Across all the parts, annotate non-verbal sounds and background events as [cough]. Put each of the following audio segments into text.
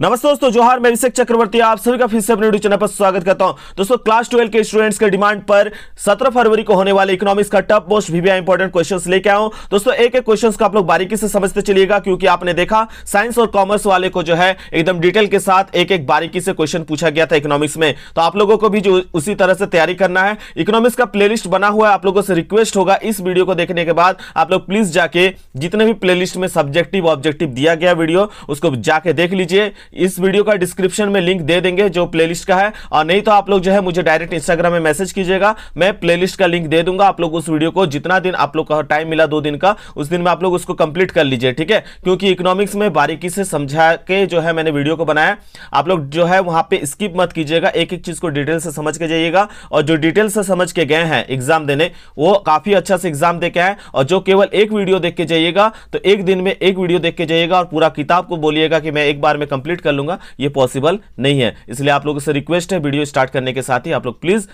नमस्ते दोस्तों जोहार मैं अभिषेक चक्रवर्ती आप सभी का फिर से अपने चैनल पर स्वागत करता हूं दोस्तों क्लास ट्वेल्व के स्टूडेंट्स के डिमांड पर 17 फरवरी को होने वाले इकोनॉमिक्स का top most VVI important questions लेके आया हूं दोस्तों एक एक क्वेश्चंस को आप लोग बारीकी से समझते चलिएगा क्योंकि आपने देखा साइंस और कॉमर्स वाले को जो है एकदम डिटेल के साथ एक एक बारीकी से क्वेश्चन पूछा गया था इकोनॉमिक्स में तो आप लोगों को भी जो उसी तरह से तैयारी करना है इकोनॉमिक्स का प्ले बना हुआ है आप लोगों से रिक्वेस्ट होगा इस वीडियो को देखने के बाद आप लोग प्लीज जाके जितने भी प्ले में सब्जेक्टिव ऑब्जेक्टिव दिया गया वीडियो उसको जाके देख लीजिए इस वीडियो का डिस्क्रिप्शन में लिंक दे देंगे जो प्लेलिस्ट का है और नहीं तो आप लोग जो है मुझे डायरेक्ट इंस्टाग्राम में मैसेज कीजिएगा मैं प्लेलिस्ट का लिंक दे दूंगा आप लोग उस वीडियो को जितना दिन आप लोग का टाइम मिला दो दिन का उस दिन में आप लोग उसको कंप्लीट कर लीजिए ठीक है क्योंकि इकोनॉमिक्स में बारीकी से समझा के जो है मैंने वीडियो को बनाया आप लोग जो है वहां पे स्किप मत कीजिएगा एक एक चीज को डिटेल से समझ के जाइएगा और जो डिटेल से समझ के गए हैं एग्जाम देने वो काफी अच्छा से एग्जाम दे के आए और जो केवल एक वीडियो देख के जाइएगा तो एक दिन में एक वीडियो देख के जाइएगा और पूरा किताब को बोलिएगा कि मैं एक बार में कंप्लीट कंप्लीट कर लूंगा ये पॉसिबल नहीं है इसलिए आप लोगों से रिक्वेस्ट है वीडियो स्टार्ट करने के साथ ही आप लोग प्लीज़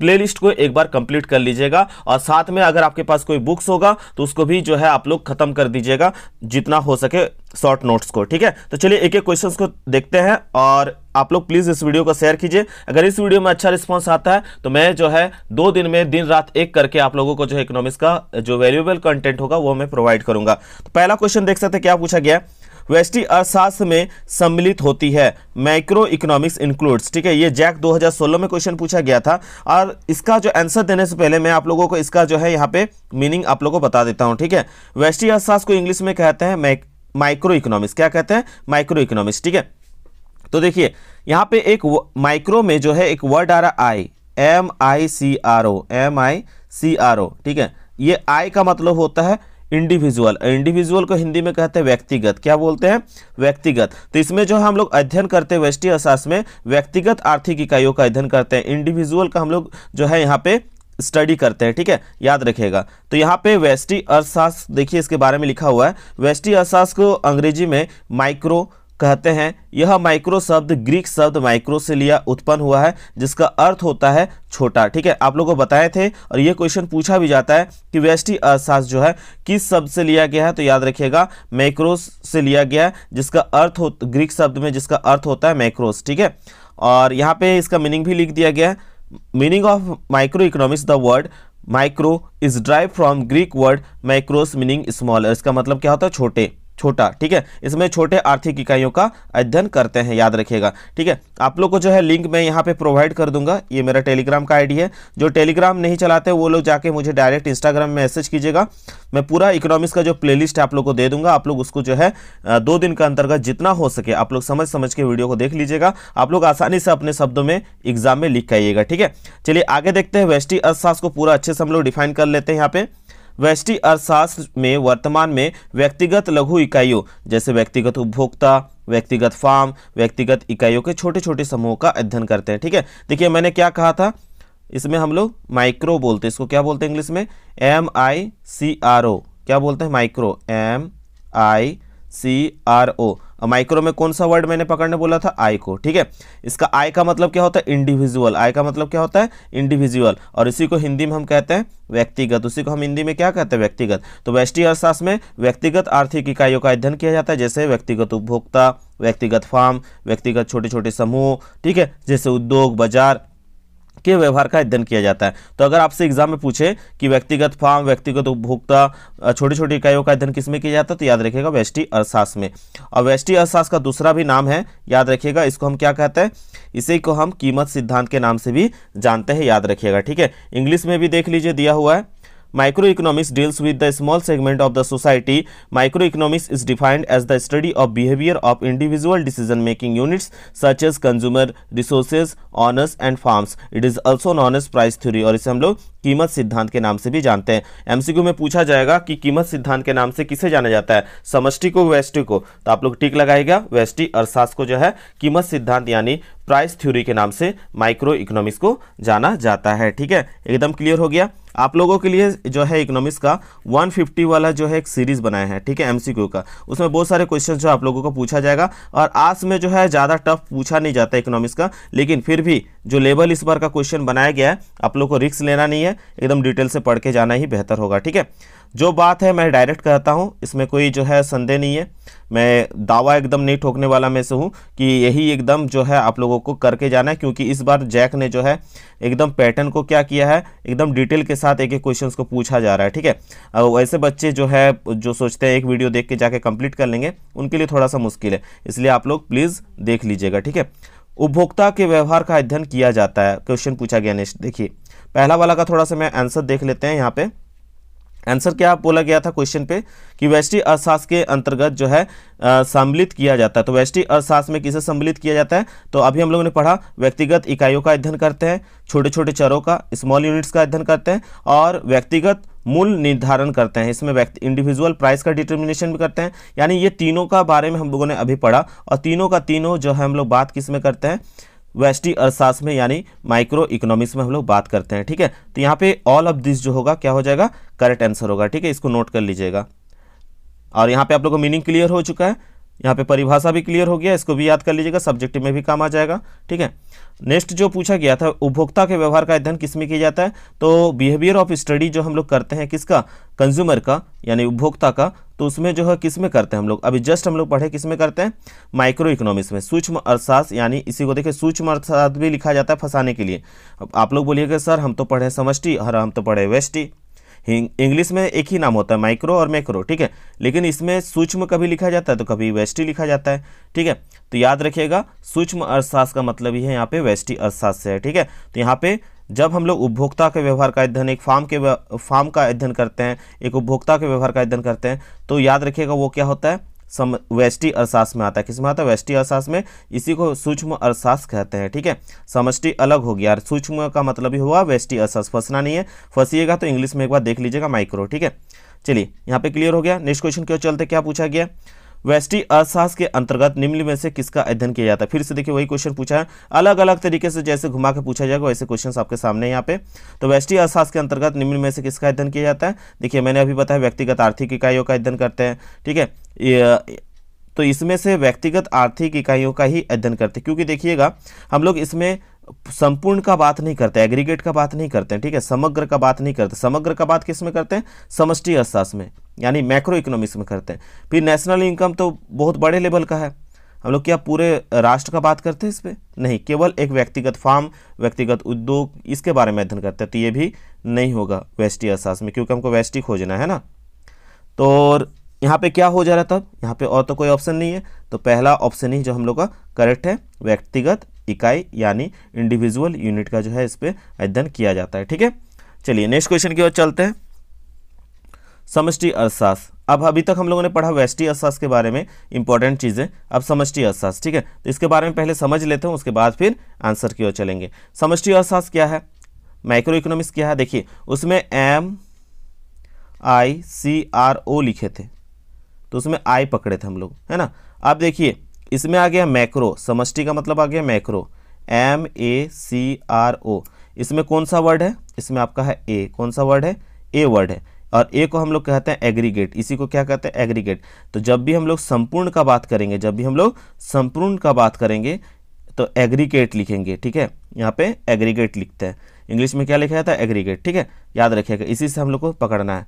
प्लेलिस्ट को एक बार कंप्लीट कर लीजिएगा और साथ में अगर आपके पास कोई बुक्स होगा तो उसको भी जो है आप लोग खत्म कर दीजिएगा जितना हो सके शॉर्ट नोट्स को ठीक है तो चलिए एक एक क्वेश्चंस को देखते हैं और आप लोग प्लीज़ इस वीडियो को शेयर कीजिए अगर इस वीडियो में अच्छा रिस्पांस आता है तो मैं जो है दो दिन में दिन रात एक करके आप लोगों को जो है इकोनॉमिक्स का जो वैल्यूएबल कंटेंट होगा वो मैं प्रोवाइड करूंगा तो पहला क्वेश्चन देख सकते क्या पूछा गया वैश्विक अर्थशास्त्र में सम्मिलित होती है माइक्रो इकोनॉमिक्स इंक्लूड्स ठीक है ये जैक 2016 में क्वेश्चन पूछा गया था और इसका जो आंसर देने से पहले मैं आप लोगों को इसका जो है यहाँ पे मीनिंग आप लोगों को बता देता हूँ ठीक है वेस्टी अर्थशास्त्र को इंग्लिश में कहते हैं माइक्रो इकोनॉमिक्स क्या कहते हैं माइक्रो इकोनॉमिक्स ठीक है तो देखिए यहाँ पे एक माइक्रो में जो है एक वर्ड आ रहा I M I C R O M I C R O ठीक है ये आई का मतलब होता है इंडिविजुअल इंडिविजुअल को हिंदी में कहते हैं व्यक्तिगत क्या बोलते हैं व्यक्तिगत तो इसमें जो हम लोग अध्ययन करते हैं वेस्टी अर्थशास्त्र में व्यक्तिगत आर्थिक इकाइयों का अध्ययन करते हैं इंडिविजुअल का हम लोग जो है यहाँ पे स्टडी करते हैं ठीक है याद रखिएगा तो यहाँ पे वेस्टी अर्थशास्त्र देखिए इसके बारे में लिखा हुआ है वेस्टी अर्थशास्त्र को अंग्रेजी में माइक्रो कहते हैं यह माइक्रो शब्द ग्रीक शब्द माइक्रो से लिया उत्पन्न हुआ है जिसका अर्थ होता है छोटा ठीक है आप लोगों को बताए थे और यह क्वेश्चन पूछा भी जाता है कि व्यष्टि अर्थशास्त्र जो है किस शब्द से लिया गया है तो याद रखिएगा माइक्रोस से लिया गया है जिसका अर्थ हो ग्रीक शब्द में जिसका अर्थ होता है मैक्रोस ठीक है और यहाँ पे इसका मीनिंग भी लिख दिया गया है meaning of micro economics the word micro is derived from Greek word mikros meaning small इसका मतलब क्या होता है छोटे छोटा ठीक है इसमें छोटे आर्थिक इकाइयों का अध्ययन करते हैं याद रखिएगा ठीक है आप लोग को जो है लिंक मैं यहाँ पे प्रोवाइड कर दूंगा ये मेरा टेलीग्राम का आईडी है जो टेलीग्राम नहीं चलाते वो लोग जाके मुझे डायरेक्ट इंस्टाग्राम में मैसेज कीजिएगा मैं पूरा इकोनॉमिक्स का जो प्ले है आप लोग को दे दूंगा आप लोग उसको जो है दो दिन का अंतर्गत जितना हो सके आप लोग समझ समझ के वीडियो को देख लीजिएगा आप लोग आसानी से अपने शब्दों में एग्जाम में लिख के आइएगा ठीक है चलिए आगे देखते हैं वेस्टी अर्थशास्त्र को पूरा अच्छे से हम लोग डिफाइन कर लेते हैं यहाँ पे व्यष्टि अर्थशास्त्र में वर्तमान में व्यक्तिगत लघु इकाइयों जैसे व्यक्तिगत उपभोक्ता व्यक्तिगत फार्म व्यक्तिगत इकाइयों के छोटे छोटे समूह का अध्ययन करते हैं ठीक है देखिए मैंने क्या कहा था इसमें हम लोग माइक्रो बोलते हैं इसको क्या बोलते हैं इंग्लिश में एम आई सी आर ओ क्या बोलते हैं micro M I C R O micro में कौन सा वर्ड मैंने पकड़ने बोला था आई को ठीक है इसका आई का मतलब क्या होता है इंडिविजुअल आई का मतलब क्या होता है इंडिविजुअल और इसी को हिंदी में हम कहते हैं व्यक्तिगत उसी को हम हिंदी में क्या कहते हैं व्यक्तिगत तो वैष्टि अर्थशास्त्र में व्यक्तिगत आर्थिक इकाइयों का अध्ययन किया जाता है जैसे व्यक्तिगत उपभोक्ता व्यक्तिगत फार्म व्यक्तिगत छोटे छोटे समूह ठीक है जैसे उद्योग बाजार के व्यवहार का अध्ययन किया जाता है तो अगर आपसे एग्जाम में पूछे कि व्यक्तिगत फार्म व्यक्तिगत उपभोक्ता छोटी छोटी इकाइयों का अध्ययन किस में किया जाता है तो याद रखिएगा वैष्टि अर्थशास्त्र में और वैष्टि अर्थशास्त्र का दूसरा भी नाम है याद रखिएगा इसको हम क्या कहते हैं इसी को हम कीमत सिद्धांत के नाम से भी जानते हैं याद रखिएगा ठीक है इंग्लिश में भी देख लीजिए दिया हुआ है Microeconomics deals with the small segment of the society. Microeconomics is defined as the study of behavior of individual decision-making units such as consumer resources, owners and farms. It is also known as price theory और इसे हम लोग कीमत सिद्धांत के नाम से भी जानते हैं एमसीक्यू में पूछा जाएगा कि कीमत सिद्धांत के नाम से किसे जाना जाता है समष्टि को वेष्टि को तो आप लोग टिक लगाएगा वेष्टि अर्थशास्त्र को जो है कीमत सिद्धांत यानी प्राइस थ्योरी के नाम से माइक्रो इकोनॉमिक्स को जाना जाता है ठीक है एकदम क्लियर हो गया आप लोगों के लिए जो है इकोनॉमिक्स का 150 वाला जो है एक सीरीज बनाया है ठीक है एमसीक्यू का उसमें बहुत सारे क्वेश्चन जो आप लोगों को पूछा जाएगा और आज में जो है ज़्यादा टफ पूछा नहीं जाता इकोनॉमिक्स का लेकिन फिर भी जो लेवल इस बार का क्वेश्चन बनाया गया है आप लोग को रिक्स लेना नहीं है एकदम डिटेल से पढ़ के जाना ही बेहतर होगा ठीक है जो बात है मैं डायरेक्ट कहता हूँ इसमें कोई जो है संदेह नहीं है मैं दावा एकदम नहीं ठोकने वाला में से हूँ कि यही एकदम जो है आप लोगों को करके जाना है क्योंकि इस बार जैक ने जो है एकदम पैटर्न को क्या किया है एकदम डिटेल के साथ एक एक क्वेश्चन को पूछा जा रहा है ठीक है वैसे बच्चे जो है जो सोचते हैं एक वीडियो देख के जाके कंप्लीट कर लेंगे उनके लिए थोड़ा सा मुश्किल है इसलिए आप लोग प्लीज़ देख लीजिएगा ठीक है उपभोक्ता के व्यवहार का अध्ययन किया जाता है क्वेश्चन पूछा गया नेक्स्ट देखिए पहला वाला का थोड़ा सा मैं आंसर देख लेते हैं यहाँ पर आंसर क्या बोला गया था क्वेश्चन पे कि वैष्टि अर्थशास्त्र के अंतर्गत जो है सम्मिलित किया जाता है तो वैष्टि अर्थशास्त्र में किसे सम्मिलित किया जाता है तो अभी हम लोगों ने पढ़ा व्यक्तिगत इकाइयों का अध्ययन करते हैं छोटे छोटे चरों का स्मॉल यूनिट्स का अध्ययन करते हैं और व्यक्तिगत मूल निर्धारण करते हैं इसमें व्यक्ति इंडिविजुअल प्राइस का डिटर्मिनेशन भी करते हैं यानी ये तीनों का बारे में हम लोगों ने अभी पढ़ा और तीनों का तीनों जो है हम लोग बात किस में करते हैं वेस्टी अर्थशास्त्र में यानी माइक्रो इकोनॉमिक्स में हम लोग बात करते हैं ठीक है तो यहाँ पे ऑल ऑफ दिस जो होगा क्या हो जाएगा करेक्ट आंसर होगा ठीक है इसको नोट कर लीजिएगा और यहाँ पे आप लोगों को मीनिंग क्लियर हो चुका है यहाँ पे परिभाषा भी क्लियर हो गया इसको भी याद कर लीजिएगा सब्जेक्ट में भी काम आ जाएगा ठीक है नेक्स्ट जो पूछा गया था उपभोक्ता के व्यवहार का अध्ययन किस में किया जाता है तो बिहेवियर ऑफ स्टडी जो हम लोग करते हैं किसका कंज्यूमर का यानी उपभोक्ता का तो उसमें जो है किस में करते हैं हम लोग अभी जस्ट हम लोग पढ़े किस में करते हैं माइक्रो इकोनॉमिक्स में सूक्ष्म अर्थशास्त्र यानी इसी को देखिए सूक्ष्म अर्थशास्त्र भी लिखा जाता है फंसाने के लिए अब आप लोग बोलिएगा सर हम तो पढ़े समष्टि और हम तो पढ़े वेस्टी इंग्लिश में एक ही नाम होता है माइक्रो और मैक्रो ठीक है लेकिन इसमें सूक्ष्म कभी लिखा जाता है तो कभी वेस्टी लिखा जाता है ठीक है तो याद रखिएगा सूक्ष्म अर्थशास्त्र का मतलब ही है यहाँ पे वेस्टी अर्थशास्त्र है ठीक है तो यहाँ पे जब हम लोग उपभोक्ता के व्यवहार का अध्ययन एक फार्म के फार्म का अध्ययन करते हैं एक उपभोक्ता के व्यवहार का अध्ययन करते हैं तो याद रखिएगा वो क्या होता है सम वेस्टी अर्थशास्त्र में आता है किस में आता है वैष्टि अर्थशास्त्र में इसी को सूक्ष्म अर्थशास्त्र कहते हैं ठीक है समष्टि अलग हो गया सूक्ष्म का मतलब ही हुआ वैष्टि अर्थशास्त्र फंसना नहीं है फंसीएगा तो इंग्लिश में एक बार देख लीजिएगा माइक्रो ठीक है चलिए यहाँ पे क्लियर हो गया नेक्स्ट क्वेश्चन क्यों चलते क्या पूछा गया वैष्टि अर्थशास्त्र के अंतर्गत निम्न में से किसका अध्ययन किया जाता है फिर से देखिए वही क्वेश्चन पूछा है अलग अलग तरीके से जैसे घुमा के पूछा जाएगा वैसे क्वेश्चन आपके सामने यहाँ पे तो वैष्टि अर्थशास्त्र के अंतर्गत निम्न में से किसका अध्ययन किया जाता है देखिए मैंने अभी बताया व्यक्तिगत आर्थिक इकाइयों का अध्ययन करते हैं ठीक है तो इसमें से व्यक्तिगत आर्थिक इकाइयों का ही अध्ययन करते हैं क्योंकि देखिएगा हम लोग इसमें संपूर्ण का बात नहीं करते एग्रीगेट का बात नहीं करते ठीक है समग्र का बात नहीं करते समग्र का बात किस में करते हैं समष्टि अर्थशास्त्र में यानी मैक्रो इकोनॉमिक्स में करते हैं फिर नेशनल इनकम तो बहुत बड़े लेवल का है हम लोग क्या पूरे राष्ट्र का बात करते हैं इस पर नहीं केवल एक व्यक्तिगत फार्म व्यक्तिगत उद्योग इसके बारे में अध्ययन करते हैं तो ये भी नहीं होगा वैष्टी अर्थशास्त्र में क्योंकि हमको वेस्टी खोजना है ना तो और यहाँ पे क्या हो जा रहा है तब यहाँ पे और तो कोई ऑप्शन नहीं है तो पहला ऑप्शन ही जो हम लोग का करेक्ट है व्यक्तिगत इकाई यानी इंडिविजुअल यूनिट का जो है इस पर अध्ययन किया जाता है ठीक है चलिए नेक्स्ट क्वेश्चन की ओर चलते हैं समष्टि अर्थशास्त्र अब अभी तक हम लोगों ने पढ़ा वैष्टि अर्थशास्त्र के बारे में इंपॉर्टेंट चीज़ें अब समष्टि अर्थशास्त्र ठीक है तो इसके बारे में पहले समझ लेते हैं उसके बाद फिर आंसर की ओर चलेंगे समष्टि अर्थशास्त्र क्या है माइक्रो इकोनॉमिक्स क्या है देखिए उसमें एम आई सी आर ओ लिखे थे तो उसमें आई पकड़े थे हम लोग है ना अब देखिए इसमें आ गया मैक्रो समष्टि का मतलब आ गया macro M A C R O इसमें कौन सा वर्ड है इसमें आपका है ए कौन सा वर्ड है ए वर्ड है और ए को हम लोग कहते हैं एग्रीगेट इसी को क्या कहते हैं एग्रीगेट तो जब भी हम लोग संपूर्ण का बात करेंगे जब भी हम लोग संपूर्ण का बात करेंगे तो एग्रीगेट लिखेंगे ठीक है यहाँ पे एग्रीगेट लिखते हैं इंग्लिश में क्या लिखा जाता है एग्रीगेट ठीक है याद रखिएगा इसी से हम लोग को पकड़ना है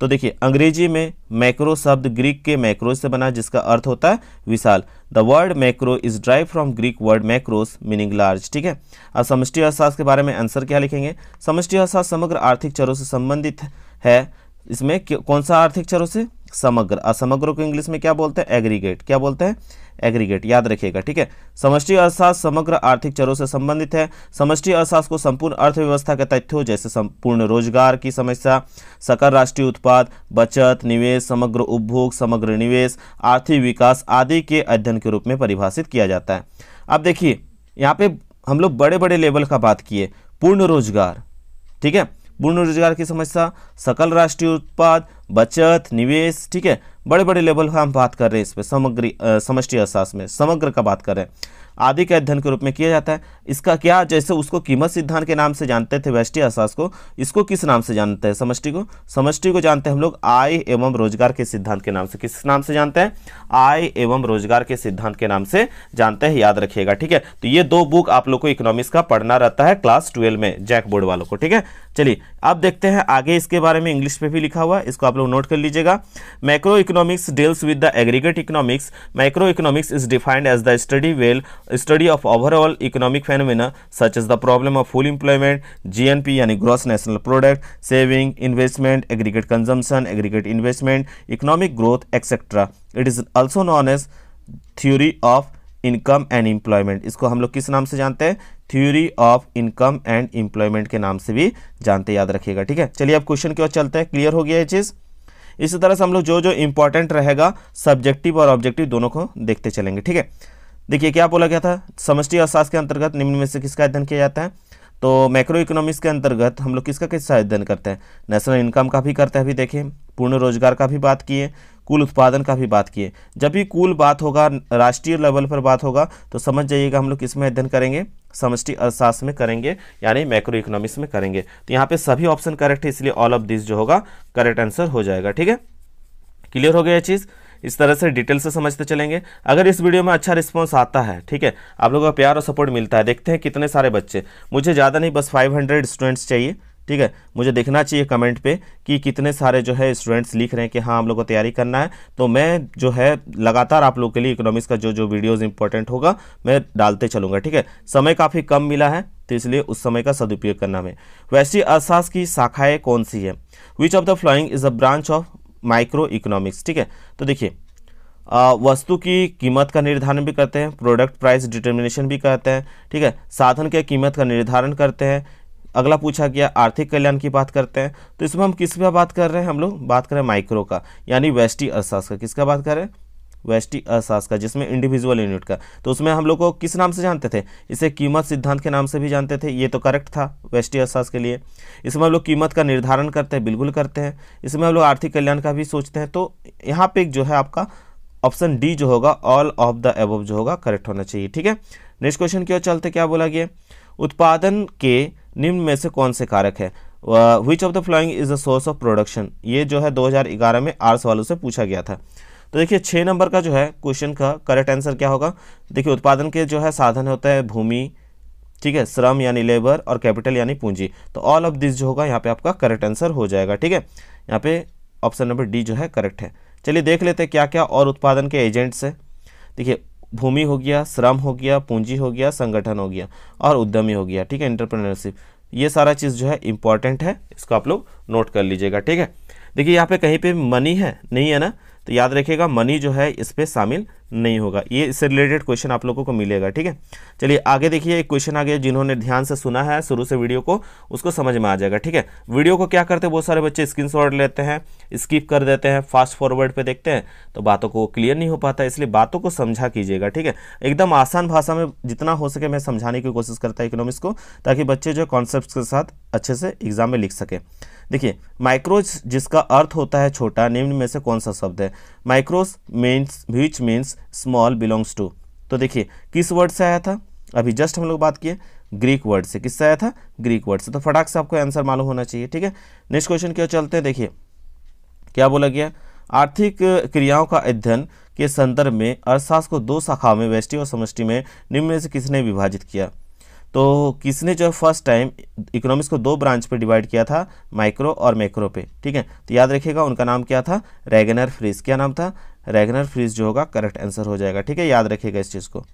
तो देखिए अंग्रेजी में मैक्रो शब्द ग्रीक के मैक्रोस से बना जिसका अर्थ होता है विशाल the word macro is derived from Greek word makros meaning large ठीक है अब समष्टि अर्थशास्त्र के बारे में आंसर क्या लिखेंगे समष्टि अर्थशास्त्र समग्र आर्थिक चरों से संबंधित है इसमें कौन सा आर्थिक चरों से समग्र असमग्र को इंग्लिश में क्या बोलते हैं एग्रीगेट क्या बोलते हैं एग्रीगेट याद रखिएगा ठीक है समष्टि अर्थशास्त्र समग्र आर्थिक चरों से संबंधित है समष्टि अर्थशास्त्र को संपूर्ण अर्थव्यवस्था के तथ्यों जैसे संपूर्ण रोजगार की समस्या सकल राष्ट्रीय उत्पाद बचत निवेश समग्र उपभोग समग्र निवेश आर्थिक विकास आदि के अध्ययन के रूप में परिभाषित किया जाता है अब देखिए यहाँ पे हम लोग बड़े बड़े लेवल का बात किए पूर्ण रोजगार ठीक है पूर्ण रोजगार की समस्या सकल राष्ट्रीय उत्पाद बचत निवेश ठीक है बड़े बड़े लेवल का हम बात कर रहे हैं इस पर समग्री समष्टि अर्थशास्त्र में समग्र का बात कर रहे हैं आदि के अध्ययन के रूप में किया जाता है इसका क्या जैसे उसको कीमत सिद्धांत के नाम से जानते थे वैष्टि अर्थशास्त्र को इसको किस नाम से जानते हैं समष्टि को समष्टि को जानते हैं हम लोग आय एवं रोजगार के सिद्धांत के नाम से किस नाम से जानते हैं आय एवं रोजगार के सिद्धांत के नाम से जानते हैं याद रखिएगा ठीक है तो ये दो बुक आप लोग को इकोनॉमिक्स का पढ़ना रहता है क्लास ट्वेल्व में जैक बोर्ड वालों को ठीक है चलिए अब देखते हैं आगे इसके बारे में इंग्लिश में भी लिखा हुआ इसको आप लोग नोट कर लीजिएगा macro economics deals with the aggregate economics micro economics is defined as the study well study of overall economic phenomena such is the problem of full employment GNP यानी gross national product saving investment aggregate consumption aggregate investment economic growth etcetera it is also known as theory of income and employment इसको हम लोग किस नाम से जानते हैं theory of income and employment के नाम से भी जानते याद रखिएगा ठीक है चलिए अब क्वेश्चन की ओर चलते हैं क्लियर हो गया ये चीज़ इसी तरह से हम लोग जो जो इंपॉर्टेंट रहेगा सब्जेक्टिव और ऑब्जेक्टिव दोनों को देखते चलेंगे ठीक है देखिए क्या बोला गया था समष्टि अर्थशास्त्र के अंतर्गत निम्न में से किसका अध्ययन किया जाता है तो मैक्रो इकोनॉमिक्स के अंतर्गत हम लोग किसका किसका अध्ययन करते हैं नेशनल इनकम का भी करते हैं अभी देखें पूर्ण रोजगार का भी बात किए कुल उत्पादन का भी बात किए जब भी कुल बात होगा राष्ट्रीय लेवल पर बात होगा तो समझ जाइएगा हम लोग किसमें अध्ययन करेंगे समष्टि अर्थशास्त्र में करेंगे यानी मैक्रो इकोनॉमिक्स में करेंगे तो यहाँ पे सभी ऑप्शन करेक्ट है इसलिए ऑल ऑफ दिस जो होगा करेक्ट आंसर हो जाएगा ठीक है क्लियर हो गया ये चीज़ इस तरह से डिटेल से समझते चलेंगे अगर इस वीडियो में अच्छा रिस्पॉन्स आता है ठीक है आप लोगों का प्यार और सपोर्ट मिलता है देखते हैं कितने सारे बच्चे मुझे ज़्यादा नहीं बस 500 स्टूडेंट्स चाहिए ठीक है मुझे देखना चाहिए कमेंट पे कि कितने सारे जो है स्टूडेंट्स लिख रहे हैं कि हाँ हम लोग को तैयारी करना है तो मैं जो है लगातार आप लोग के लिए इकोनॉमिक्स का जो जो वीडियोज़ इंपॉर्टेंट होगा मैं डालते चलूँगा ठीक है समय काफ़ी कम मिला है तो इसलिए उस समय का सदुपयोग करना में वैसी अर्थशास्त्र की शाखाएँ कौन सी है which of the following is a branch of micro economics ठीक है तो देखिए वस्तु की कीमत का निर्धारण भी करते हैं प्रोडक्ट प्राइस डिटर्मिनेशन भी करते हैं ठीक है साधन के कीमत का निर्धारण करते हैं अगला पूछा गया आर्थिक कल्याण की बात करते हैं तो इसमें हम किस का बात कर रहे हैं हम लोग बात कर रहे हैं माइक्रो का यानी वेस्टि अर्थशास्त्र का किसका बात कर रहे हैं वेस्टी अर्थशास्त्र का जिसमें इंडिविजुअल यूनिट का तो उसमें हम लोग को किस नाम से जानते थे इसे कीमत सिद्धांत के नाम से भी जानते थे ये तो करेक्ट था वेस्टी अर्थशास्त्र के लिए इसमें हम लोग कीमत का निर्धारण करते हैं बिल्कुल करते हैं इसमें हम लोग आर्थिक कल्याण का भी सोचते हैं तो यहाँ पे जो है आपका ऑप्शन डी जो होगा ऑल ऑफ द एबव जो होगा करेक्ट होना चाहिए ठीक है नेक्स्ट क्वेश्चन की ओर चलते क्या बोला गया उत्पादन के निम्न में से कौन से कारक है which of the following is the source of production ये जो है 2011 में आर्स वालों से पूछा गया था तो देखिए छः नंबर का जो है क्वेश्चन का करेक्ट आंसर क्या होगा देखिए उत्पादन के जो है साधन होते हैं भूमि ठीक है श्रम यानी लेबर और कैपिटल यानी पूंजी तो ऑल ऑफ दिस जो होगा यहाँ पे आपका करेक्ट आंसर हो जाएगा ठीक है यहाँ पे ऑप्शन नंबर डी जो है करेक्ट है चलिए देख लेते हैं क्या क्या और उत्पादन के एजेंट्स हैं देखिए भूमि हो गया श्रम हो गया पूंजी हो गया संगठन हो गया और उद्यमी हो गया ठीक है एंटरप्रेन्योरशिप ये सारा चीज़ जो है इंपॉर्टेंट है इसको आप लोग नोट कर लीजिएगा ठीक है देखिए यहाँ पे कहीं पे मनी है नहीं है ना तो याद रखिएगा मनी जो है इस पर शामिल नहीं होगा ये इससे रिलेटेड क्वेश्चन आप लोगों को मिलेगा ठीक है चलिए आगे देखिए एक क्वेश्चन आ गया जिन्होंने ध्यान से सुना है शुरू से वीडियो को उसको समझ में आ जाएगा ठीक है वीडियो को क्या करते हैं बहुत सारे बच्चे स्क्रीनशॉट लेते हैं स्किप कर देते हैं फास्ट फॉरवर्ड पे देखते हैं तो बातों को क्लियर नहीं हो पाता इसलिए बातों को समझा कीजिएगा ठीक है एकदम आसान भाषा में जितना हो सके मैं समझाने की कोशिश करता है इकोनॉमिक्स को ताकि बच्चे जो कॉन्सेप्ट के साथ अच्छे से एग्जाम में लिख सकें देखिए माइक्रोज जिसका अर्थ होता है छोटा निम्न में से कौन सा शब्द है mikros means which means small belongs to तो देखिए किस वर्ड से आया था अभी जस्ट हम लोग बात किए ग्रीक वर्ड से किससे आया था ग्रीक वर्ड से तो फटाक से आपको आंसर मालूम होना चाहिए ठीक है नेक्स्ट क्वेश्चन क्यों चलते हैं देखिए क्या बोला गया आर्थिक क्रियाओं का अध्ययन के संदर्भ में अर्थशास्त्र को दो शाखाओं में वैष्टि और समष्टि में निम्न से किसने विभाजित किया तो किसने जो है फर्स्ट टाइम इकोनॉमिक्स को दो ब्रांच पे डिवाइड किया था माइक्रो और मैक्रो पे ठीक है तो याद रखिएगा उनका नाम क्या था रेगनर फ्रीज क्या नाम था रेगनर फ्रीज जो होगा करेक्ट आंसर हो जाएगा ठीक है याद रखिएगा इस चीज़ को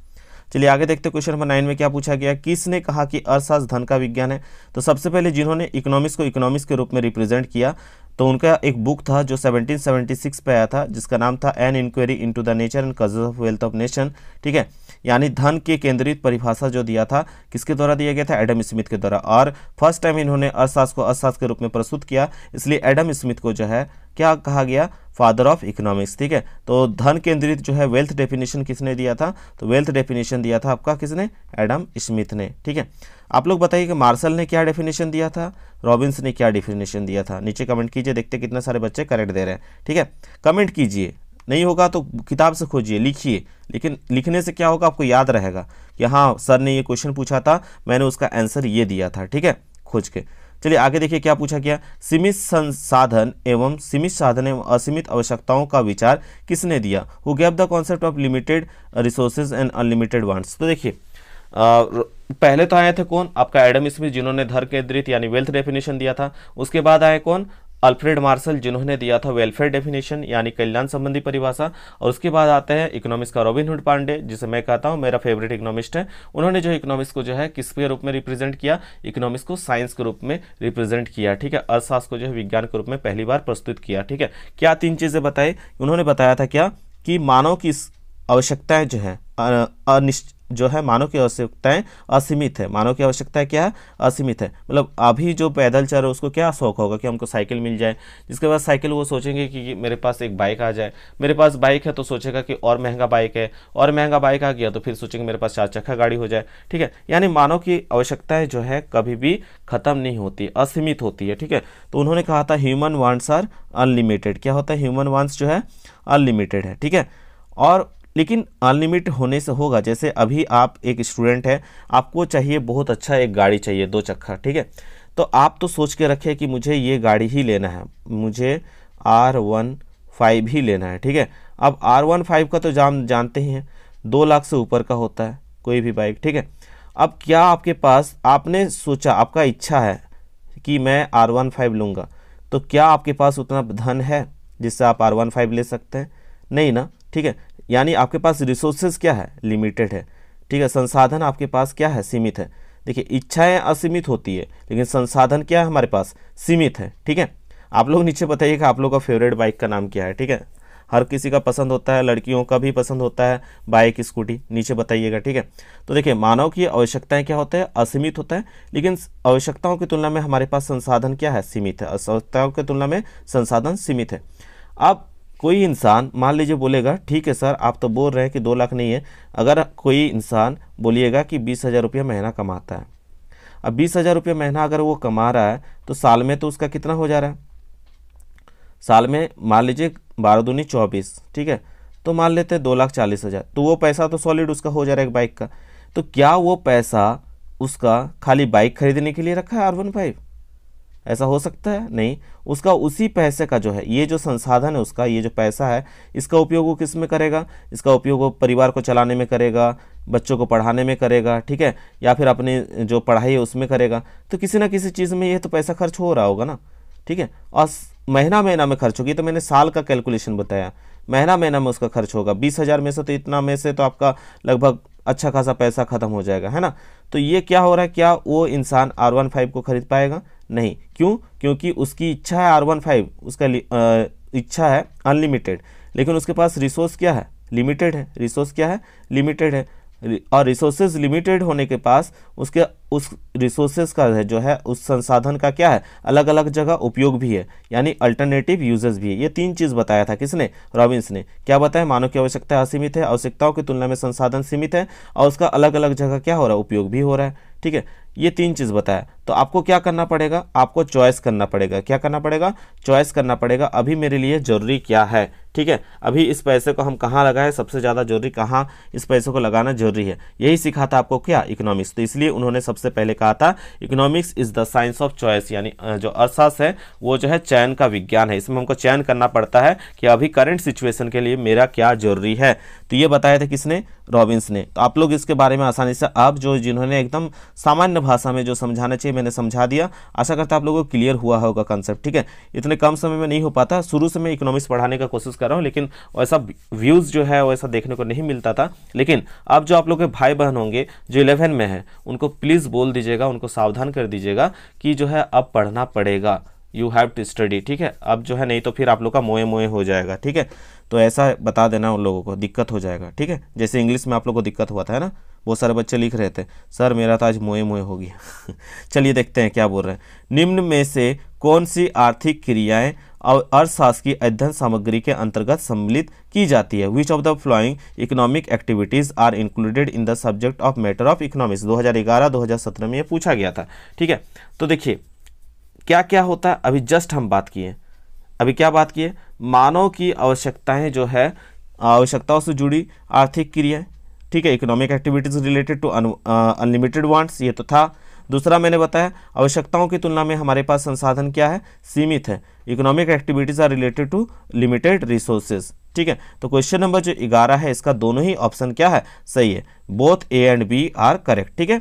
चलिए आगे देखते क्वेश्चन नंबर नाइन में क्या पूछा गया किसने कहा कि अर्थशास्त्र धन का विज्ञान है तो सबसे पहले जिन्होंने इकोनॉमिक्स को इकोनॉमिक्स के रूप में रिप्रेजेंट किया तो उनका एक बुक था जो 1776 पे आया था जिसका नाम था an inquiry into the nature and cause of wealth of nation ठीक है यानी धन की केंद्रित परिभाषा जो दिया था किसके द्वारा दिया गया था एडम स्मिथ के द्वारा और फर्स्ट टाइम इन्होंने अर्थशास्त्र को अर्थशास्त्र के रूप में प्रस्तुत किया इसलिए एडम स्मिथ को जो है क्या कहा गया फादर ऑफ इकोनॉमिक्स ठीक है तो धन केंद्रित जो है वेल्थ डेफिनेशन किसने दिया था तो वेल्थ डेफिनेशन दिया था आपका किसने एडम स्मिथ ने ठीक है आप लोग बताइए कि मार्शल ने क्या डेफिनेशन दिया था रॉबिन्स ने क्या डेफिनेशन दिया था नीचे कमेंट कीजिए देखते कितने सारे बच्चे करेक्ट दे रहे हैं ठीक है कमेंट कीजिए नहीं होगा तो किताब से खोजिए लिखिए लेकिन लिखने से क्या होगा आपको याद रहेगा कि हाँ सर ने ये क्वेश्चन पूछा था मैंने उसका आंसर ये दिया था ठीक है खोज के चलिए आगे देखिए क्या पूछा गया सीमित संसाधन एवं सीमित साधन एवं असीमित आवश्यकताओं का विचार किसने दिया who gave the concept of limited resources and unlimited wants तो देखिए पहले तो आए थे कौन आपका एडम स्मिथ जिन्होंने धर केंद्रित यानी वेल्थ डेफिनेशन दिया था उसके बाद आए कौन अल्फ्रेड मार्शल जिन्होंने दिया था वेलफेयर डेफिनेशन यानी कल्याण संबंधी परिभाषा और उसके बाद आते हैं इकोनॉमिक्स का हुड पांडे जिसे मैं कहता हूँ मेरा फेवरेट इकोनॉमिस्ट है उन्होंने जो इकोनॉमिक्स को जो है किसके रूप में रिप्रेजेंट किया इकोनॉमिक्स को साइंस के रूप में रिप्रेजेंट किया ठीक है अर्थशास्त्र को जो है विज्ञान के रूप में पहली बार प्रस्तुत किया ठीक है क्या तीन चीज़ें बताई उन्होंने बताया था क्या कि मानव की आवश्यकताएँ जो हैं अनिश्चित जो है मानव की आवश्यकताएं असीमित है मानव की आवश्यकता क्या है असीमित है मतलब अभी जो पैदल चल रहे उसको क्या शौक होगा कि हमको साइकिल मिल जाए जिसके बाद साइकिल वो सोचेंगे कि मेरे पास एक बाइक आ जाए मेरे पास बाइक है तो सोचेगा कि और महंगा बाइक है और महंगा बाइक आ गया तो फिर सोचेंगे मेरे पास चार चक्का गाड़ी हो जाए ठीक है यानी मानव की आवश्यकताएं जो है कभी भी खत्म नहीं होती असीमित होती है ठीक है तो उन्होंने कहा था ह्यूमन वांट्स आर अनलिमिटेड क्या होता है ह्यूमन वांट्स जो है अनलिमिटेड है ठीक है और लेकिन अनलिमिट होने से होगा जैसे अभी आप एक स्टूडेंट हैं आपको चाहिए बहुत अच्छा एक गाड़ी चाहिए दो चक्का ठीक है तो आप तो सोच के रखें कि मुझे ये गाड़ी ही लेना है मुझे आर वन फाइव ही लेना है ठीक है अब आर वन फाइव का तो जान जानते ही हैं दो लाख से ऊपर का होता है कोई भी बाइक ठीक है अब क्या आपके पास आपने सोचा आपका इच्छा है कि मैं आर वन फाइव लूँगा तो क्या आपके पास उतना धन है जिससे आप आर वन फाइव ले सकते हैं नहीं ना ठीक है यानी आपके पास रिसोर्सेज क्या है लिमिटेड है ठीक है संसाधन आपके पास क्या है सीमित है देखिए इच्छाएं असीमित होती है लेकिन संसाधन क्या है हमारे पास सीमित है ठीक है आप लोग नीचे बताइएगा आप लोग का फेवरेट बाइक का नाम क्या है ठीक है हर किसी का पसंद होता है लड़कियों का भी पसंद होता है बाइक स्कूटी नीचे बताइएगा ठीक है तो देखिए मानव की आवश्यकताएं क्या होता है असीमित होता है लेकिन आवश्यकताओं की तुलना में हमारे पास संसाधन क्या है सीमित है आवश्यकताओं की तुलना में संसाधन सीमित है अब कोई इंसान मान लीजिए बोलेगा ठीक है सर आप तो बोल रहे हैं कि दो लाख नहीं है अगर कोई इंसान बोलिएगा कि बीस हज़ार रुपया महीना कमाता है अब बीस हज़ार रुपया महीना अगर वो कमा रहा है तो साल में तो उसका कितना हो जा रहा है साल में मान लीजिए बारह दूनी चौबीस ठीक है तो मान लेते हैं दो लाख चालीस हज़ार तो वो पैसा तो सॉलिड उसका हो जा रहा है एक बाइक का तो क्या वो पैसा उसका खाली बाइक खरीदने के लिए रखा है आर वन फाइव ऐसा हो सकता है नहीं उसका उसी पैसे का जो है ये जो संसाधन है उसका ये जो पैसा है इसका उपयोग वो किस में करेगा इसका उपयोग वो परिवार को चलाने में करेगा बच्चों को पढ़ाने में करेगा ठीक है या फिर अपने जो पढ़ाई है उसमें करेगा तो किसी ना किसी चीज़ में ये तो पैसा खर्च हो रहा होगा ना ठीक है और महीना महीना में खर्च होगी तो मैंने साल का कैलकुलेशन बताया महीना महीना में उसका खर्च होगा बीस हज़ार में से तो इतना में से तो आपका लगभग अच्छा खासा पैसा ख़त्म हो जाएगा है ना तो ये क्या हो रहा है क्या वो इंसान आर वन फाइव को खरीद पाएगा नहीं क्यों क्योंकि उसकी इच्छा है आर वन फाइव उसका इच्छा है अनलिमिटेड लेकिन उसके पास रिसोर्स क्या है लिमिटेड है रिसोर्स क्या है लिमिटेड है और रिसोर्सेज लिमिटेड होने के पास उसके उस रिसोर्सेज का है जो है उस संसाधन का क्या है अलग अलग जगह उपयोग भी है यानी अल्टरनेटिव यूजेस भी है ये तीन चीज़ बताया था किसने रॉबिन्स ने क्या बताया मानव की आवश्यकता असीमित है आवश्यकताओं की तुलना में संसाधन सीमित है और उसका अलग अलग जगह क्या हो रहा है उपयोग भी हो रहा है ठीक है ये तीन चीज़ बताया तो आपको क्या करना पड़ेगा आपको चॉइस करना पड़ेगा क्या करना पड़ेगा चॉइस करना पड़ेगा अभी मेरे लिए ज़रूरी क्या है ठीक है अभी इस पैसे को हम कहाँ लगाएं सबसे ज़्यादा जरूरी कहाँ इस पैसे को लगाना जरूरी है यही सिखा था आपको क्या इकोनॉमिक्स तो इसलिए उन्होंने सबसे इससे पहले कहा था economics is the science of choice यानी जो अर्थशास्त्र है वो जो है चयन का विज्ञान है इसमें हमको चयन करना पड़ता है कि अभी करंट सिचुएशन के लिए मेरा क्या जरूरी है तो ये बताया था किसने रॉबिन्स ने तो आप लोग इसके बारे में आसानी से आप जो जिन्होंने एकदम सामान्य भाषा में जो समझाना चाहिए मैंने समझा दिया आशा करता आप लोगों को क्लियर हुआ होगा कंसेप्ट ठीक है इतने कम समय में नहीं हो पाता शुरू से मैं इकोनॉमिक्स पढ़ाने का कोशिश कर रहा हूँ लेकिन वैसा व्यूज़ जो है वैसा देखने को नहीं मिलता था लेकिन अब जो आप लोग के भाई बहन होंगे जो इलेवन में है उनको प्लीज़ बोल दीजिएगा उनको सावधान कर दीजिएगा कि जो है अब पढ़ना पड़ेगा यू हैव टू स्टडी ठीक है अब जो है नहीं तो फिर आप लोग का मोए मोए हो जाएगा ठीक है तो ऐसा बता देना उन लोगों को दिक्कत हो जाएगा ठीक है जैसे इंग्लिश में आप लोग को दिक्कत हुआ था है ना बहुत सारे बच्चे लिख रहे थे सर मेरा तो आज मोए मोए हो गया [laughs] चलिए देखते हैं क्या बोल रहे हैं निम्न में से कौन सी आर्थिक क्रियाएं और अर्थशास्त्र की अध्ययन सामग्री के अंतर्गत सम्मिलित की जाती है which of the following economic activities are included in the subject of matter of economics 2011-2017 में ये पूछा गया था ठीक है तो देखिए क्या क्या होता है अभी जस्ट हम बात किए अभी क्या बात किए मानव की आवश्यकताएं जो है आवश्यकताओं से जुड़ी आर्थिक क्रियाएं ठीक है economic activities related to unlimited wants ये तो था दूसरा मैंने बताया आवश्यकताओं की तुलना में हमारे पास संसाधन क्या है सीमित है economic activities are related to limited resources ठीक है तो क्वेश्चन नंबर जो ग्यारह है इसका दोनों ही ऑप्शन क्या है सही है both A and B are correct ठीक है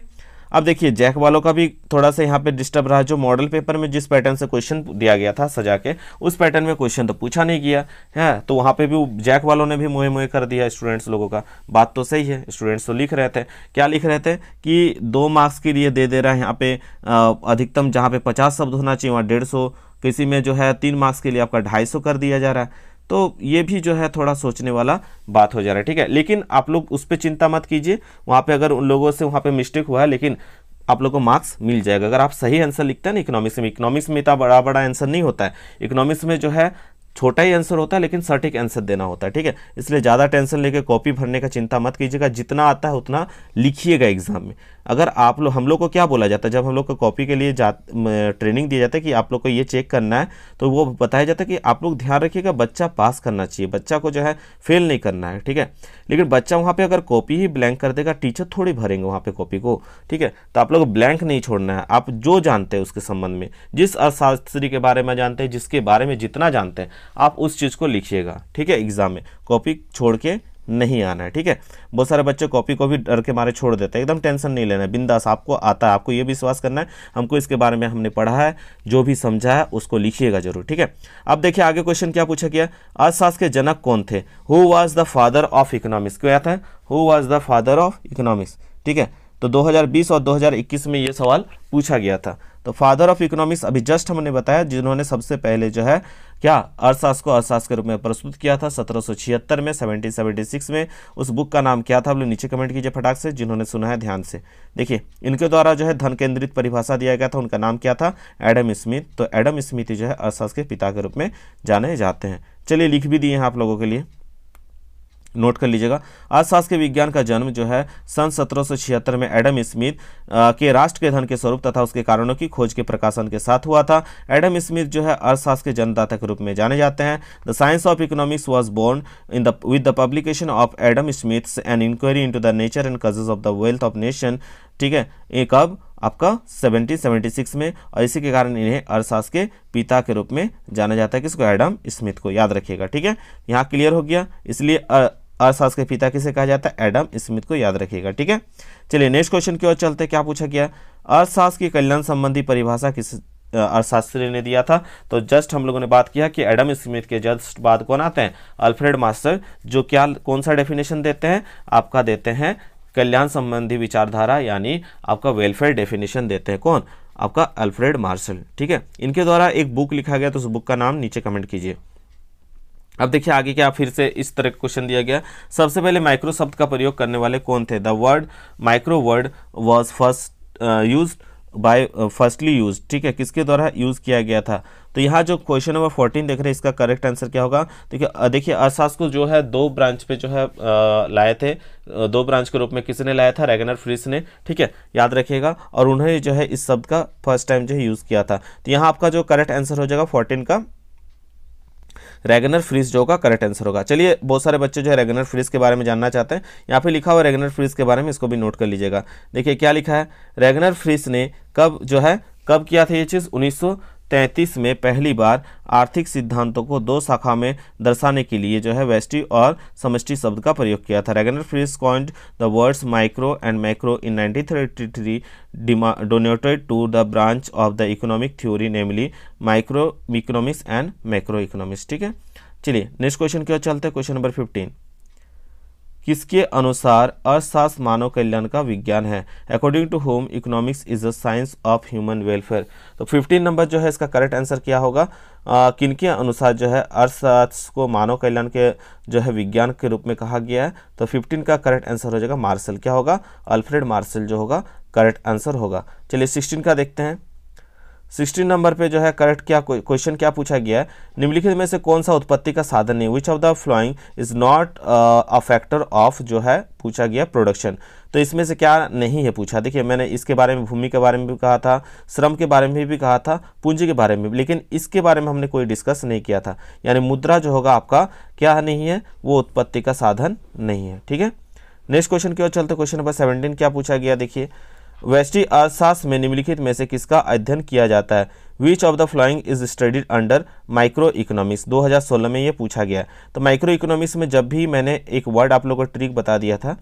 अब देखिए जैक वालों का भी थोड़ा सा यहाँ पे डिस्टर्ब रहा जो मॉडल पेपर में जिस पैटर्न से क्वेश्चन दिया गया था सजा के उस पैटर्न में क्वेश्चन तो पूछा नहीं गया है हाँ, तो वहाँ पे भी जैक वालों ने भी मोहे मोहे कर दिया स्टूडेंट्स लोगों का बात तो सही है स्टूडेंट्स तो लिख रहे थे क्या लिख रहे थे कि दो मार्क्स के लिए दे दे रहा है यहाँ पे अधिकतम जहाँ पे पचास शब्द होना चाहिए वहाँ डेढ़ किसी में जो है तीन मार्क्स के लिए आपका ढाई कर दिया जा रहा है तो ये भी जो है थोड़ा सोचने वाला बात हो जा रहा है ठीक है लेकिन आप लोग उस पर चिंता मत कीजिए वहाँ पे अगर उन लोगों से वहाँ पे मिस्टेक हुआ है लेकिन आप लोग को मार्क्स मिल जाएगा अगर आप सही आंसर लिखते हैं ना इकोनॉमिक्स में इकोनॉमिक्स में इतना बड़ा बड़ा आंसर नहीं होता है इकोनॉमिक्स में जो है छोटा ही आंसर होता है लेकिन सटीक आंसर देना होता है ठीक है इसलिए ज़्यादा टेंशन लेके कॉपी भरने का चिंता मत कीजिएगा जितना आता है उतना लिखिएगा एग्जाम में अगर आप लोग हम लोग को क्या बोला जाता है जब हम लोग को कॉपी के लिए जा ट्रेनिंग दिया जाता है कि आप लोग को ये चेक करना है तो वो बताया जाता है कि आप लोग ध्यान रखिएगा बच्चा पास करना चाहिए बच्चा को जो है फेल नहीं करना है ठीक है लेकिन बच्चा वहाँ पर अगर कॉपी ही ब्लैंक कर देगा टीचर थोड़ी भरेंगे वहाँ पर कॉपी को ठीक है तो आप लोग ब्लैंक नहीं छोड़ना है आप जो जानते हैं उसके संबंध में जिस अर्थशास्त्री के बारे में जानते हैं जिसके बारे में जितना जानते हैं आप उस चीज़ को लिखिएगा ठीक है एग्ज़ाम में कॉपी छोड़ के नहीं आना है ठीक है बहुत सारे बच्चे कॉपी को भी डर के मारे छोड़ देते हैं एकदम टेंशन नहीं लेना है बिंदास आपको आता है आपको ये विश्वास करना है हमको इसके बारे में हमने पढ़ा है जो भी समझा है उसको लिखिएगा जरूर ठीक है अब देखिए आगे क्वेश्चन क्या पूछा गया अर्थशास्त्र के जनक कौन थे who was the father of economics क्यों आता है who was the father of economics ठीक है तो 2020 और 2021 में ये सवाल पूछा गया था तो फादर ऑफ इकोनॉमिक्स अभी जस्ट हमने बताया जिन्होंने सबसे पहले जो है क्या अर्थशास्त्र को अर्थशास्त्र के रूप में प्रस्तुत किया था सत्रह में सेवनटीन में उस बुक का नाम क्या था बोले नीचे कमेंट कीजिए फटाक से जिन्होंने सुना है ध्यान से देखिए इनके द्वारा जो है धन केंद्रित परिभाषा दिया गया था उनका नाम क्या था एडम स्मिथ तो एडम स्मिथ जो है अर्थशास्त्र के पिता के रूप में जाने जाते हैं चलिए लिख भी दिए हैं आप लोगों के लिए नोट कर लीजिएगा अर्थशास्त्र के विज्ञान का जन्म जो है सन सत्रह में एडम स्मिथ के राष्ट्र के धन के स्वरूप तथा उसके कारणों की खोज के प्रकाशन के साथ हुआ था एडम स्मिथ जो है अर्थशास्त्र के जन्मदाता के रूप में जाने जाते हैं the science of economics was born in the with the publication of Adam Smith's an inquiry in the nature and causes of the wealth of nation ठीक है एक अब आपका 1776 में और इसी के कारण इन्हें अर्थशास्त्र के पिता के रूप में जाना जाता है किसको एडम स्मिथ को याद रखिएगा ठीक है यहाँ क्लियर हो गया इसलिए अर्थशास्त्र के पिता किसे कहा जाता है एडम स्मिथ को याद रखिएगा ठीक है चलिए नेक्स्ट क्वेश्चन की ओर चलते हैं क्या पूछा गया अर्थशास्त्र की कल्याण संबंधी परिभाषा किस अर्थशास्त्री ने दिया था तो जस्ट हम लोगों ने बात किया कि एडम स्मिथ के जस्ट बाद कौन आते हैं अल्फ्रेड मास्टर जो क्या कौन सा डेफिनेशन देते हैं आपका देते हैं कल्याण संबंधी विचारधारा यानी आपका वेलफेयर डेफिनेशन देते हैं कौन आपका अल्फ्रेड मार्शल ठीक है इनके द्वारा एक बुक लिखा गया तो उस बुक का नाम नीचे कमेंट कीजिए अब देखिए आगे क्या फिर से इस तरह का क्वेश्चन दिया गया सबसे पहले माइक्रो शब्द का प्रयोग करने वाले कौन थे the word micro word was first use by firstly use ठीक है किसके द्वारा यूज़ किया गया था तो यहाँ जो क्वेश्चन नंबर फोर्टीन देख रहे हैं इसका करेक्ट आंसर क्या होगा देखिए देखिए अर्थशास्त्र को जो है दो ब्रांच पे जो है लाए थे दो ब्रांच के रूप में किसने लाया था रेगनर फ्रिस ने ठीक है याद रखिएगा और उन्होंने जो है इस शब्द का फर्स्ट टाइम जो है यूज़ किया था तो यहाँ आपका जो करेक्ट आंसर हो जाएगा फोर्टीन का रेगनर फ्रीज जो होगा करेक्ट आंसर होगा चलिए बहुत सारे बच्चे जो है रेगनर फ्रीज के बारे में जानना चाहते हैं यहाँ पे लिखा हुआ रेगनर फ्रिज के बारे में इसको भी नोट कर लीजिएगा देखिए क्या लिखा है रेगनर फ्रीज ने कब जो है कब किया था ये चीज़ उन्नीस 1933 में पहली बार आर्थिक सिद्धांतों को दो शाखा में दर्शाने के लिए जो है वेस्टी और समष्टि शब्द का प्रयोग किया था Ragnar Frisch coined the words micro and macro in 1933 denoted to the branch of the economic theory namely micro economics and macro economics ठीक है चलिए नेक्स्ट क्वेश्चन की ओर चलते हैं क्वेश्चन नंबर फिफ्टीन किसके अनुसार अर्थशास्त्र मानव कल्याण का विज्ञान है according to Home economics is a science of human welfare तो 15 नंबर जो है इसका करेक्ट आंसर क्या होगा किनके अनुसार जो है अर्थशास्त्र को मानव कल्याण के जो है विज्ञान के रूप में कहा गया है तो 15 का करेक्ट आंसर हो जाएगा मार्सल क्या होगा अल्फ्रेड मार्सल जो होगा करेक्ट आंसर होगा चलिए सिक्सटीन का देखते हैं सिक्सटीन नंबर पे जो है करेक्ट क्या क्वेश्चन क्या पूछा गया है निम्नलिखित में से कौन सा उत्पत्ति का साधन नहीं which of the following is not a factor of जो है पूछा गया प्रोडक्शन तो इसमें से क्या नहीं है पूछा देखिए मैंने इसके बारे में भूमि के बारे में भी कहा था श्रम के बारे में भी कहा था पूंजी के बारे में भी लेकिन इसके बारे में हमने कोई डिस्कस नहीं किया था यानी मुद्रा जो होगा आपका क्या नहीं है वो उत्पत्ति का साधन नहीं है ठीक है नेक्स्ट क्वेश्चन की ओर चलते क्वेश्चन नंबर सेवनटीन क्या पूछा गया देखिए वेस्टी अर्थशास्त्र में निम्नलिखित में से किसका अध्ययन किया जाता है which of the following is studied under micro economics 2016 में ये पूछा गया तो माइक्रो इकोनॉमिक्स में जब भी मैंने एक वर्ड आप लोगों को ट्रिक बता दिया था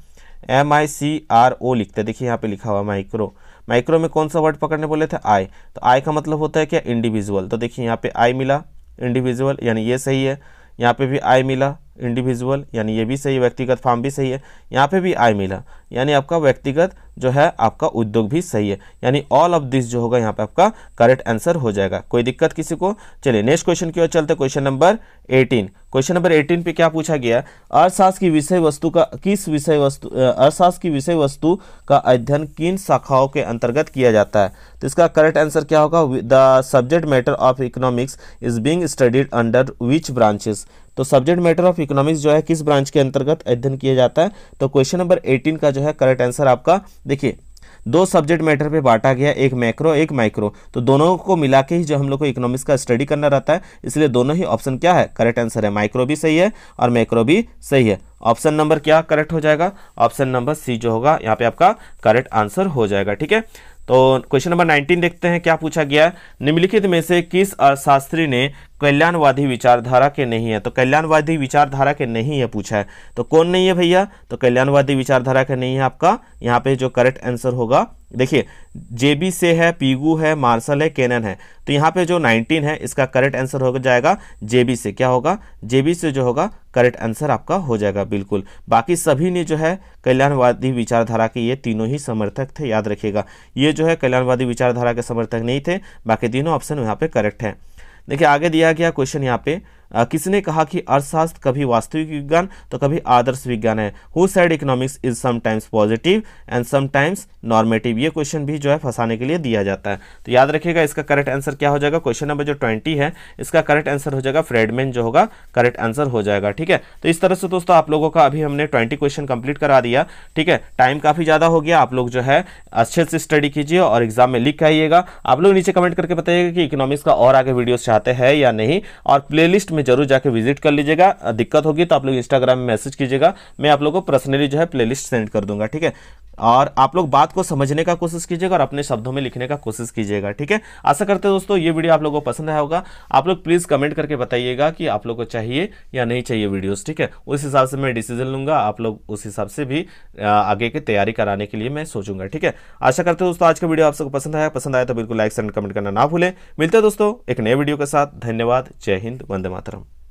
एम आई सी आर ओ लिखते हैं देखिए यहाँ पे लिखा हुआ माइक्रो माइक्रो में कौन सा वर्ड पकड़ने बोले थे आई तो आई का मतलब होता है क्या इंडिविजुअल तो देखिए यहाँ पे आई मिला इंडिविजुअल यानी ये सही है यहाँ पे भी आई मिला इंडिविजुअल यानी ये भी सही व्यक्तिगत फार्म भी सही है यहाँ पे भी आय मिला यानी आपका व्यक्तिगत जो है आपका उद्योग भी सही है यानी ऑल ऑफ दिस जो होगा यहाँ पे आपका करेक्ट आंसर हो जाएगा कोई दिक्कत किसी को चलिए नेक्स्ट क्वेश्चन की ओर चलते क्वेश्चन नंबर 18 क्वेश्चन नंबर 18 पे क्या पूछा गया अर्थशास्त्र की विषय वस्तु का किस विषय वस्तु अर्थशास्त्र की विषय वस्तु का अध्ययन किन शाखाओं के अंतर्गत किया जाता है तो इसका करेक्ट आंसर क्या होगा the subject matter of economics is being studied under which branches तो सब्जेक्ट मैटर ऑफ इकोनॉमिक्स जो है किस ब्रांच के अंतर्गत अध्ययन किया जाता है तो क्वेश्चन नंबर एटीन का जो है करेक्ट आंसर आपका देखिए दो सब्जेक्ट मैटर पे बांटा गया एक मैक्रो एक माइक्रो तो दोनों को मिला के ही जो हम लोग को इकोनॉमिक्स का स्टडी करना रहता है इसलिए दोनों ही ऑप्शन क्या है करेक्ट आंसर है माइक्रो भी सही है और मैक्रो भी सही है ऑप्शन नंबर क्या करेक्ट हो जाएगा ऑप्शन नंबर सी जो होगा यहाँ पे आपका करेक्ट आंसर हो जाएगा ठीक है तो क्वेश्चन नंबर 19 देखते हैं क्या पूछा गया निम्नलिखित में से किस अर्थशास्त्री ने कल्याणवादी विचारधारा के नहीं है तो कल्याणवादी विचारधारा के नहीं है पूछा है तो कौन नहीं है भैया तो कल्याणवादी विचारधारा के नहीं है आपका यहाँ पे जो करेक्ट आंसर होगा देखिए जेबी से है पीगू है मार्शल है केनन है तो यहाँ पे जो 19 है इसका करेक्ट आंसर हो जाएगा जेबी से क्या होगा जेबी से जो होगा करेक्ट आंसर आपका हो जाएगा बिल्कुल बाकी सभी ने जो है कल्याणवादी विचारधारा के ये तीनों ही समर्थक थे याद रखिएगा ये जो है कल्याणवादी विचारधारा के समर्थक नहीं थे बाकी तीनों ऑप्शन यहाँ पे करेक्ट हैं देखिए आगे दिया गया क्वेश्चन यहाँ पे किसी ने कहा कि अर्थशास्त्र कभी वास्तविक विज्ञान तो कभी आदर्श विज्ञान है who said economics is sometimes positive and sometimes normative ये क्वेश्चन भी जो है फंसाने के लिए दिया जाता है तो याद रखिएगा इसका करेक्ट आंसर क्या हो जाएगा क्वेश्चन नंबर जो ट्वेंटी है इसका करेक्ट आंसर हो जाएगा फ्रेडमैन जो होगा करेक्ट आंसर हो जाएगा ठीक है तो इस तरह से दोस्तों आप लोगों का अभी हमने ट्वेंटी क्वेश्चन कंप्लीट करा दिया ठीक है टाइम काफ़ी ज़्यादा हो गया आप लोग जो है अच्छे से स्टडी कीजिए और एग्जाम में लिख के आइएगा आप लोग नीचे कमेंट करके बताइएगा कि इकोनॉमिक्स का और आगे वीडियो चाहते हैं या नहीं और प्ले में में जरूर जाकर विजिट कर लीजिएगा दिक्कत होगी तो आप लोग इंस्टाग्राम में मैसेज कीजिएगा मैं आप लोगों को पर्सनली जो है प्लेलिस्ट सेंड कर दूंगा ठीक है और आप लोग बात को समझने का कोशिश कीजिएगा और अपने शब्दों में लिखने का कोशिश कीजिएगा ठीक है आशा करते हैं दोस्तों ये वीडियो आप लोगों को पसंद आया होगा आप लोग प्लीज़ कमेंट करके बताइएगा कि आप लोग को चाहिए या नहीं चाहिए वीडियोस ठीक है उस हिसाब से मैं डिसीजन लूँगा आप लोग उस हिसाब से भी आगे की तैयारी कराने के लिए मैं सोचूंगा ठीक है आशा करते हैं दोस्तों आज का वीडियो आप सबको पसंद आया पसंद आया तो बिल्कुल लाइक एंड कमेंट करना ना भूलें मिलते हैं दोस्तों एक नए वीडियो के साथ धन्यवाद जय हिंद वंदे मातरम